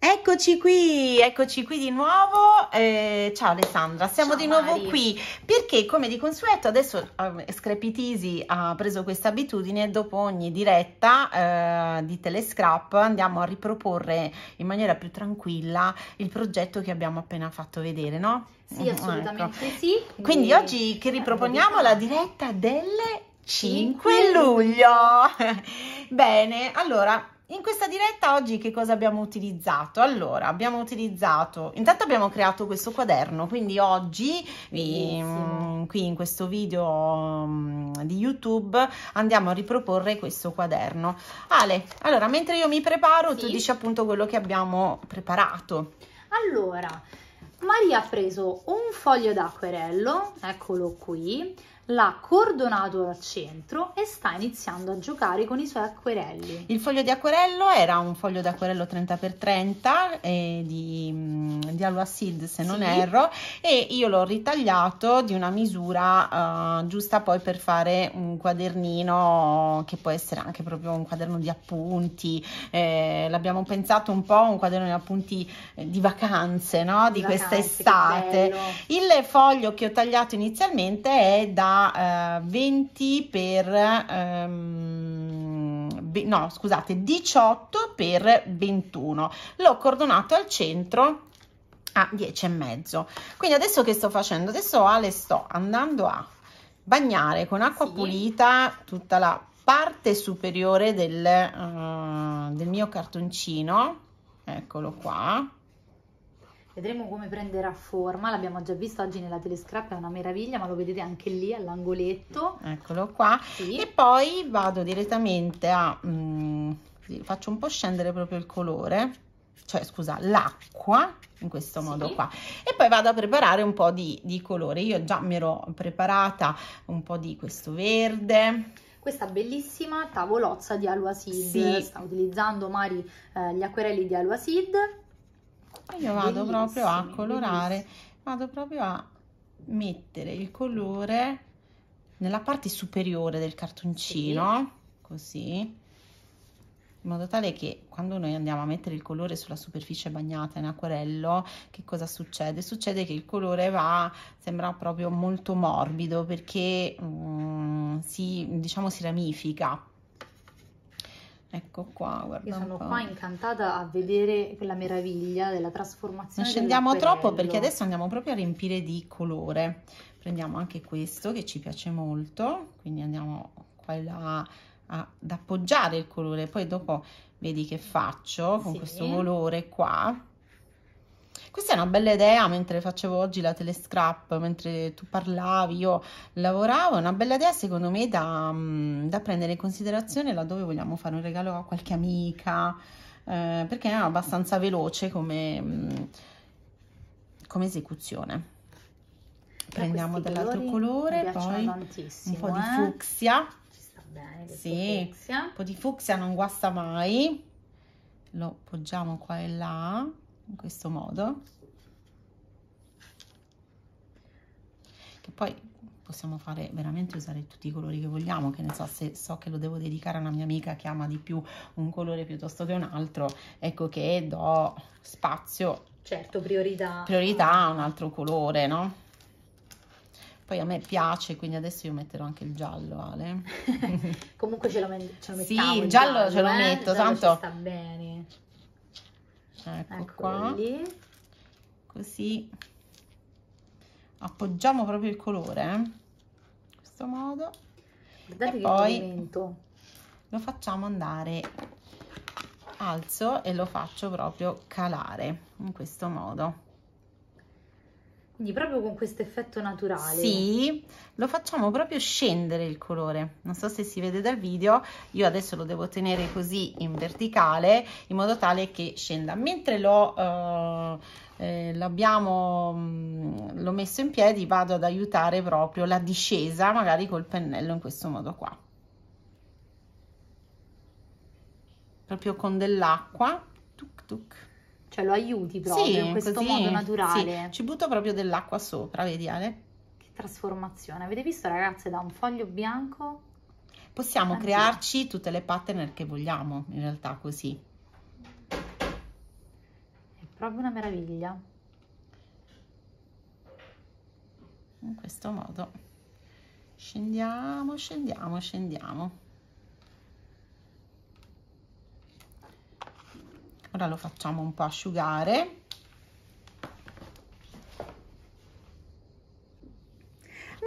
Eccoci qui, eccoci qui di nuovo. Eh, ciao Alessandra, siamo ciao, di nuovo Mari. qui perché come di consueto adesso um, eh, Scrapitisi ha preso questa abitudine, dopo ogni diretta eh, di Telescrap andiamo a riproporre in maniera più tranquilla il progetto che abbiamo appena fatto vedere, no? Sì, eh, assolutamente ecco. sì. Quindi e... oggi che riproponiamo la diretta del 5 luglio. Bene, allora in questa diretta oggi che cosa abbiamo utilizzato? Allora, abbiamo utilizzato, intanto abbiamo creato questo quaderno, quindi oggi in, mm, qui in questo video mm, di YouTube andiamo a riproporre questo quaderno. Ale, allora, mentre io mi preparo, sì. tu dici appunto quello che abbiamo preparato. Allora, Maria ha preso un foglio d'acquerello, eccolo qui, l'ha cordonato al centro e sta iniziando a giocare con i suoi acquerelli. Il foglio di acquerello era un foglio di acquerello 30x30 eh, di, mm, di Alua Seed se non sì. erro e io l'ho ritagliato di una misura eh, giusta poi per fare un quadernino che può essere anche proprio un quaderno di appunti, eh, l'abbiamo pensato un po' un quaderno di appunti eh, di vacanze no? di, di vacanze, questa estate. Il foglio che ho tagliato inizialmente è da eh, 20 per ehm, no scusate 18 per 21 l'ho cordonato al centro a 10 e mezzo quindi adesso che sto facendo adesso Ale sto andando a bagnare con acqua sì. pulita tutta la parte superiore del, uh, del mio cartoncino eccolo qua Vedremo come prenderà forma, l'abbiamo già visto oggi nella telescrap, è una meraviglia, ma lo vedete anche lì all'angoletto. Eccolo qua. Sì. E poi vado direttamente a... Mm, faccio un po' scendere proprio il colore, cioè scusa, l'acqua, in questo sì. modo qua. E poi vado a preparare un po' di, di colore. Io già mi ero preparata un po' di questo verde questa bellissima tavolozza di Aluasid. Sì. Sta utilizzando Mari eh, gli acquerelli di Aluasid io vado bellissimi, proprio a colorare, bellissimi. vado proprio a mettere il colore nella parte superiore del cartoncino, sì. così, in modo tale che quando noi andiamo a mettere il colore sulla superficie bagnata in acquarello, che cosa succede? Succede che il colore va, sembra proprio molto morbido perché um, si, diciamo, si ramifica Ecco qua, guarda. Io sono qua incantata a vedere quella meraviglia della trasformazione. Non scendiamo troppo perché adesso andiamo proprio a riempire di colore. Prendiamo anche questo che ci piace molto, quindi andiamo qua là ad appoggiare il colore. Poi dopo vedi che faccio con sì. questo colore qua questa è una bella idea, mentre facevo oggi la telescrap, mentre tu parlavi, io lavoravo, è una bella idea secondo me da, mm, da prendere in considerazione laddove vogliamo fare un regalo a qualche amica, eh, perché è abbastanza veloce come, mm, come esecuzione. Prendiamo dell'altro colore, poi un po' di eh. fucsia. Ci sta bene, sì, fucsia. un po' di fucsia non guasta mai. Lo poggiamo qua e là in questo modo che poi possiamo fare veramente usare tutti i colori che vogliamo che ne so se so che lo devo dedicare a una mia amica che ama di più un colore piuttosto che un altro ecco che do spazio certo priorità priorità a un altro colore no poi a me piace quindi adesso io metterò anche il giallo Ale comunque ce lo, met ce lo mettiamo sì il giallo, giallo ce lo eh? metto tanto sta bene ecco Eccoli. qua così appoggiamo proprio il colore eh, in questo modo Guardate e poi movimento. lo facciamo andare alzo e lo faccio proprio calare in questo modo quindi proprio con questo effetto naturale. Sì, lo facciamo proprio scendere il colore. Non so se si vede dal video, io adesso lo devo tenere così in verticale in modo tale che scenda. Mentre lo... Uh, eh, l'abbiamo mm, l'ho messo in piedi vado ad aiutare proprio la discesa magari col pennello in questo modo qua proprio con dell'acqua tuc tuc cioè lo aiuti proprio sì, in questo così. modo naturale. Sì. Ci butto proprio dell'acqua sopra, vedi Ale? Che trasformazione. Avete visto ragazze da un foglio bianco? Possiamo Anzi. crearci tutte le pattern che vogliamo, in realtà così. È proprio una meraviglia. In questo modo. Scendiamo, scendiamo, scendiamo. ora lo facciamo un po' asciugare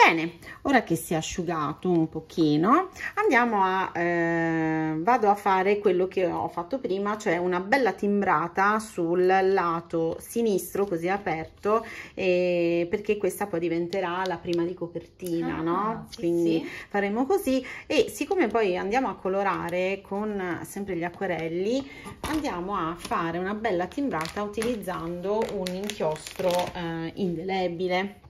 bene ora che si è asciugato un pochino andiamo a eh, vado a fare quello che ho fatto prima cioè una bella timbrata sul lato sinistro così aperto eh, perché questa poi diventerà la prima di copertina ah, no sì, quindi sì. faremo così e siccome poi andiamo a colorare con sempre gli acquerelli andiamo a fare una bella timbrata utilizzando un inchiostro eh, indelebile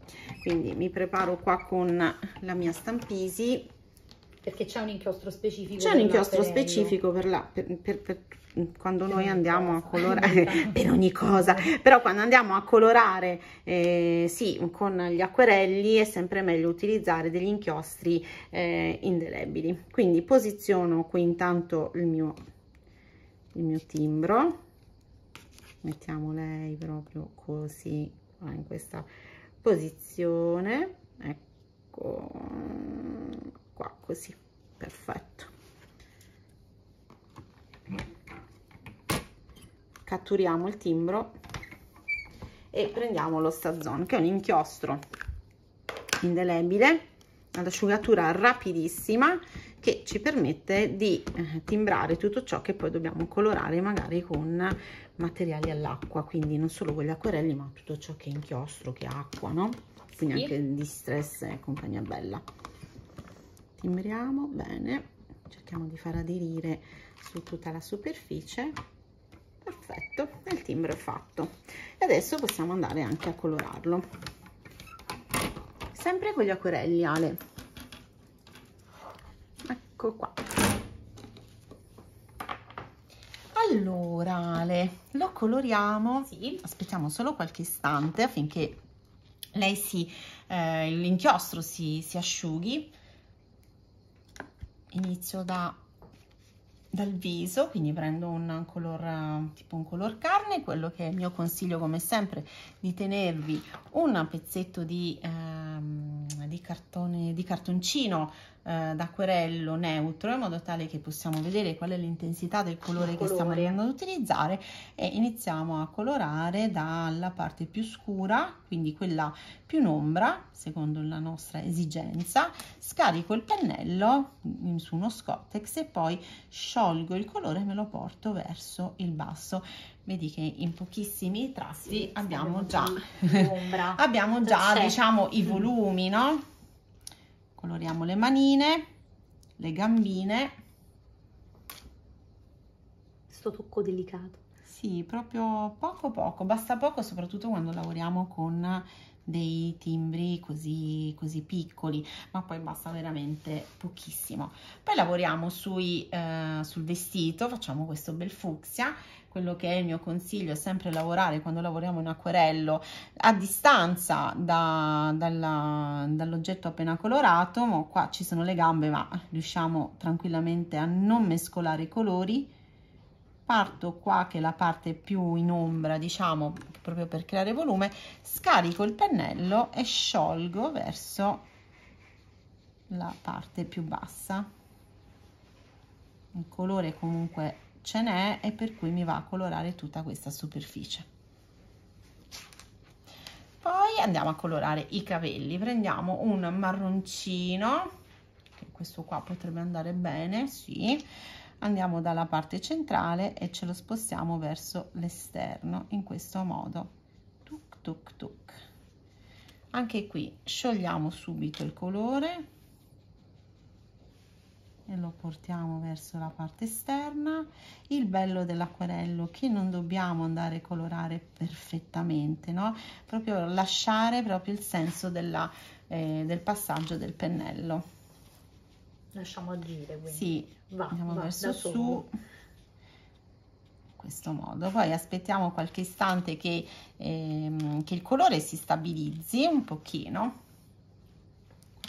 quindi mi preparo qua con la mia stampisi perché c'è un inchiostro specifico c'è un inchiostro specifico per la per, per, per, quando per noi andiamo cosa. a colorare per ogni cosa però quando andiamo a colorare eh, sì con gli acquerelli è sempre meglio utilizzare degli inchiostri eh, indelebili quindi posiziono qui intanto il mio il mio timbro mettiamo lei proprio così in questa posizione ecco qua così perfetto catturiamo il timbro e prendiamo lo stazzone che è un inchiostro indelebile ad asciugatura rapidissima che ci permette di eh, timbrare tutto ciò che poi dobbiamo colorare magari con materiali all'acqua quindi non solo con gli acquerelli ma tutto ciò che è inchiostro che è acqua no quindi sì. anche di stress e compagnia bella timbriamo bene cerchiamo di far aderire su tutta la superficie perfetto il timbro è fatto e adesso possiamo andare anche a colorarlo sempre con gli acquerelli Ale ecco qua allora Ale lo coloriamo sì. aspettiamo solo qualche istante affinché lei si eh, l'inchiostro si, si asciughi inizio da dal viso quindi prendo un color tipo un color carne quello che è il mio consiglio come sempre di tenervi un pezzetto di, ehm, di cartone di cartoncino eh, d'acquerello neutro in modo tale che possiamo vedere qual è l'intensità del colore, che stiamo andando ad utilizzare e iniziamo a colorare dalla parte più scura quindi quella più in ombra secondo la nostra esigenza scarico il pennello su uno scottex e poi sciolgo il colore e me lo porto verso il basso vedi che in pochissimi tratti sì, abbiamo, già, abbiamo già abbiamo già diciamo i volumi no coloriamo le manine le gambine questo tocco delicato sì proprio poco poco basta poco soprattutto quando lavoriamo con dei timbri così, così piccoli, ma poi basta veramente pochissimo. Poi lavoriamo sui, eh, sul vestito, facciamo questo bel fucsia, quello che è il mio consiglio è sempre lavorare quando lavoriamo in acquerello a distanza da, dall'oggetto dall appena colorato, ma qua ci sono le gambe ma riusciamo tranquillamente a non mescolare i colori, parto qua che è la parte più in ombra diciamo proprio per creare volume scarico il pennello e sciolgo verso la parte più bassa il colore comunque ce n'è e per cui mi va a colorare tutta questa superficie poi andiamo a colorare i capelli prendiamo un marroncino questo qua potrebbe andare bene sì andiamo dalla parte centrale e ce lo spostiamo verso l'esterno in questo modo tuc tuc tuc anche qui sciogliamo subito il colore e lo portiamo verso la parte esterna il bello dell'acquarello che non dobbiamo andare a colorare perfettamente no proprio lasciare proprio il senso della, eh, del passaggio del pennello lasciamo agire quindi sì, va, andiamo va, verso su solo. in questo modo poi aspettiamo qualche istante che, ehm, che il colore si stabilizzi un pochino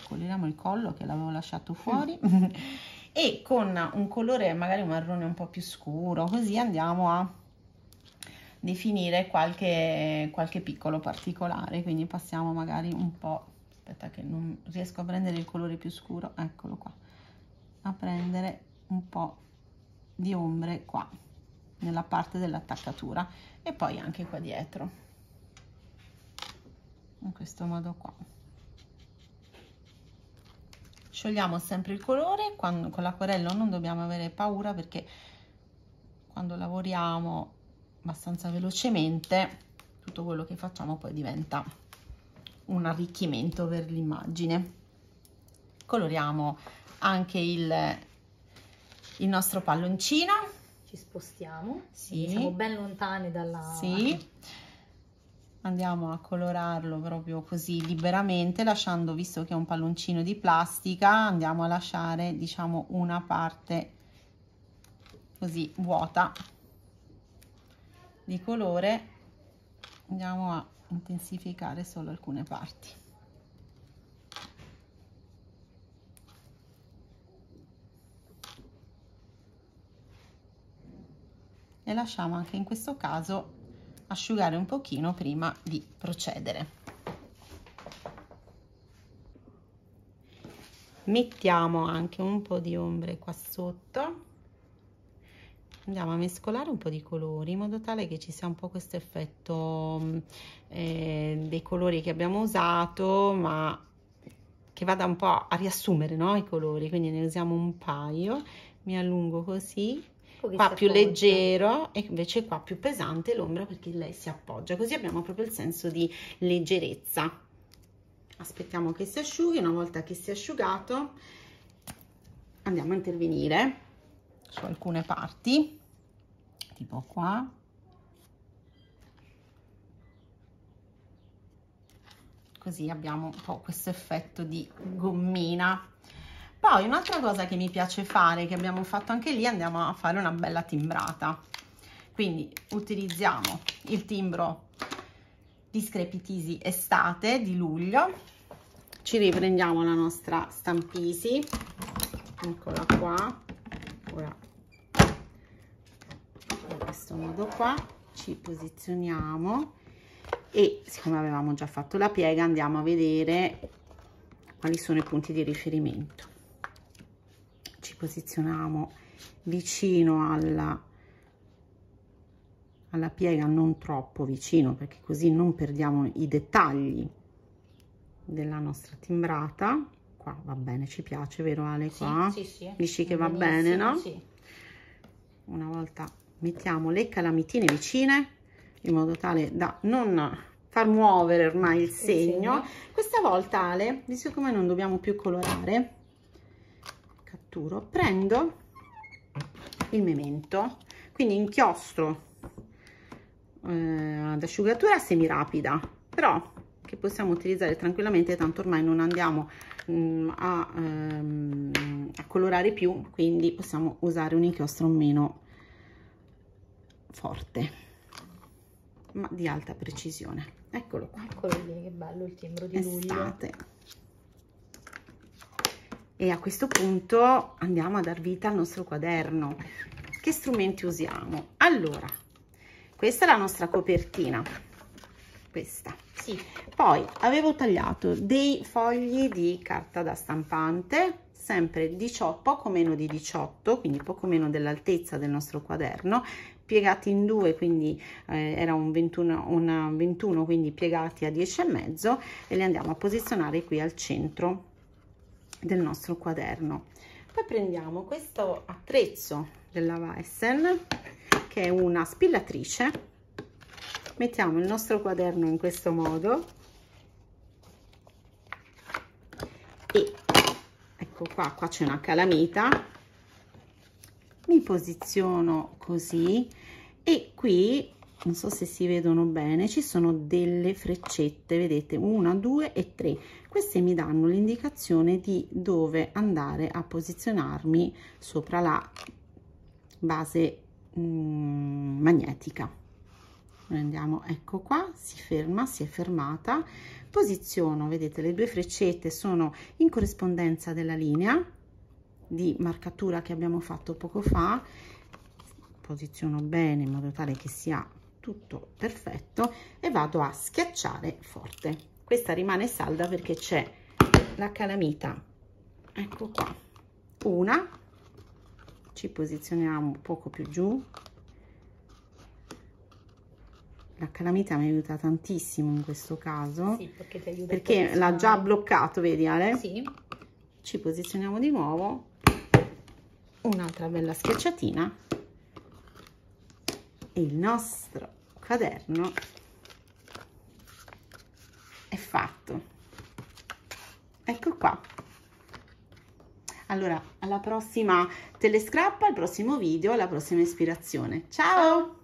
colleriamo il collo che l'avevo lasciato fuori mm. e con un colore magari marrone un po' più scuro così andiamo a definire qualche, qualche piccolo particolare quindi passiamo magari un po' aspetta che non riesco a prendere il colore più scuro eccolo qua a prendere un po' di ombre qua nella parte dell'attaccatura e poi anche qua dietro in questo modo qua sciogliamo sempre il colore quando, con l'acquarello non dobbiamo avere paura perché quando lavoriamo abbastanza velocemente tutto quello che facciamo poi diventa un arricchimento per l'immagine coloriamo anche il, il nostro palloncino. Ci spostiamo, sì. siamo ben lontani dalla... Sì. Andiamo a colorarlo proprio così liberamente, lasciando, visto che è un palloncino di plastica, andiamo a lasciare, diciamo, una parte così vuota di colore. Andiamo a intensificare solo alcune parti. e lasciamo anche in questo caso asciugare un pochino prima di procedere. Mettiamo anche un po' di ombre qua sotto. Andiamo a mescolare un po' di colori in modo tale che ci sia un po' questo effetto mm, eh, dei colori che abbiamo usato ma che vada un po' a riassumere no? i colori quindi ne usiamo un paio mi allungo così qua più leggero e invece qua più pesante l'ombra perché lei si appoggia, così abbiamo proprio il senso di leggerezza. Aspettiamo che si asciughi, una volta che si è asciugato andiamo a intervenire su alcune parti, tipo qua, così abbiamo un po' questo effetto di gommina poi un'altra cosa che mi piace fare, che abbiamo fatto anche lì, andiamo a fare una bella timbrata. Quindi utilizziamo il timbro di Screpitisi Estate di luglio. Ci riprendiamo la nostra stampisi, eccola qua, ora in questo modo qua, ci posizioniamo e siccome avevamo già fatto la piega andiamo a vedere quali sono i punti di riferimento ci posizioniamo vicino alla, alla piega, non troppo vicino perché così non perdiamo i dettagli della nostra timbrata. Qua va bene, ci piace, vero Ale? Qua? Sì, sì, sì. Dici che va bene, no? Sì. Una volta mettiamo le calamitine vicine in modo tale da non far muovere ormai il segno. Questa volta Ale, visto come non dobbiamo più colorare, fatturo prendo il memento quindi inchiostro eh, ad asciugatura semirapida però che possiamo utilizzare tranquillamente tanto ormai non andiamo mh, mm, a, ehm, a colorare più quindi possiamo usare un inchiostro meno forte ma di alta precisione eccolo qua eccolo lì che bello il timbro di luglio e a questo punto andiamo a dar vita al nostro quaderno che strumenti usiamo allora questa è la nostra copertina questa sì. poi avevo tagliato dei fogli di carta da stampante sempre 18, poco meno di 18 quindi poco meno dell'altezza del nostro quaderno piegati in due quindi eh, era un 21, un 21 quindi piegati a 10 e mezzo e li andiamo a posizionare qui al centro del nostro quaderno poi prendiamo questo attrezzo della Weissen che è una spillatrice mettiamo il nostro quaderno in questo modo e ecco qua qua c'è una calamita mi posiziono così e qui non so se si vedono bene ci sono delle freccette vedete una due e tre queste mi danno l'indicazione di dove andare a posizionarmi sopra la base mh, mm, magnetica Andiamo, ecco qua si ferma si è fermata posiziono vedete le due freccette sono in corrispondenza della linea di marcatura che abbiamo fatto poco fa posiziono bene in modo tale che sia tutto perfetto e vado a schiacciare forte questa rimane salda perché c'è la calamita ecco qua una ci posizioniamo un poco più giù la calamita mi aiuta tantissimo in questo caso sì, perché, perché l'ha già bloccato vedi Ale? Sì. ci posizioniamo di nuovo un'altra bella schiacciatina il nostro quaderno è fatto ecco qua allora alla prossima telescrappa al prossimo video alla prossima ispirazione ciao